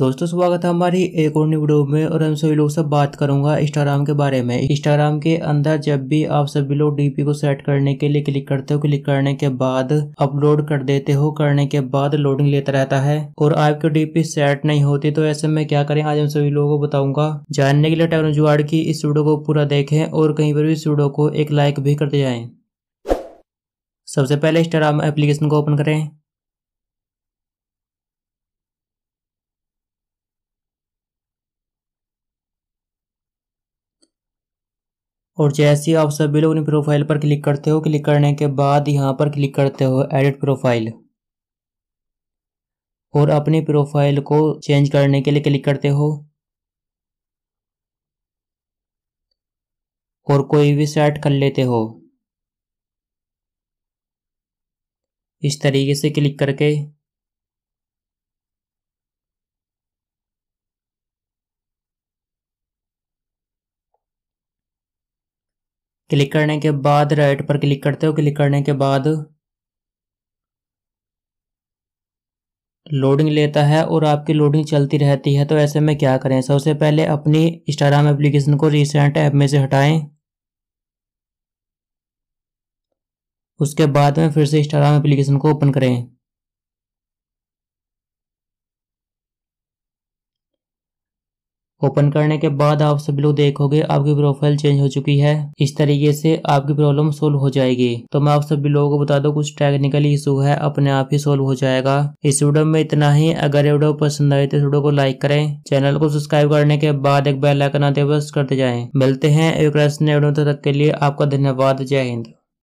दोस्तों स्वागत है हमारी एक और वीडियो में और हम सभी लोग सब बात करूंगा इंस्टाग्राम के बारे में इंस्टाग्राम के अंदर जब भी आप सभी लोग डीपी को सेट करने के लिए क्लिक करते हो क्लिक करने के बाद अपलोड कर देते हो करने के बाद लोडिंग लेता रहता है और आपकी डीपी सेट नहीं होती तो ऐसे में क्या करें आज हम सभी लोगों को बताऊंगा जानने के लिए टेक्नोजुआड़ की इस वीडियो को पूरा देखे और कहीं पर भी इस वीडियो को एक लाइक भी करते जाए सबसे पहले इंस्टाग्राम एप्लीकेशन को ओपन करें और जैसे ही आप सभी लोग अपनी प्रोफाइल पर क्लिक करते हो क्लिक करने के बाद यहाँ पर क्लिक करते हो एडिट प्रोफाइल और अपनी प्रोफाइल को चेंज करने के लिए क्लिक करते हो और कोई भी सेट कर लेते हो इस तरीके से क्लिक करके क्लिक करने के बाद राइट पर क्लिक करते हो क्लिक करने के बाद लोडिंग लेता है और आपकी लोडिंग चलती रहती है तो ऐसे में क्या करें सबसे पहले अपनी इंस्टाग्राम एप्लीकेशन को रिसेंट ऐप में से हटाएं उसके बाद में फिर से इंस्टाग्राम एप्लीकेशन को ओपन करें ओपन करने के बाद आप सभी लोग देखोगे आपकी प्रोफाइल चेंज हो चुकी है इस तरीके से आपकी प्रॉब्लम सोल्व हो जाएगी तो मैं आप सभी लोगों को बता दूं कुछ टेक्निकल इशू है अपने आप ही सोल्व हो जाएगा इस वीडियो में इतना ही अगर ये वीडियो पसंद आए तो इस वीडियो को लाइक करें चैनल को सब्सक्राइब करने के बाद एक बेल आइकन आते करते जाए मिलते हैं एक तक के लिए आपका धन्यवाद जय हिंद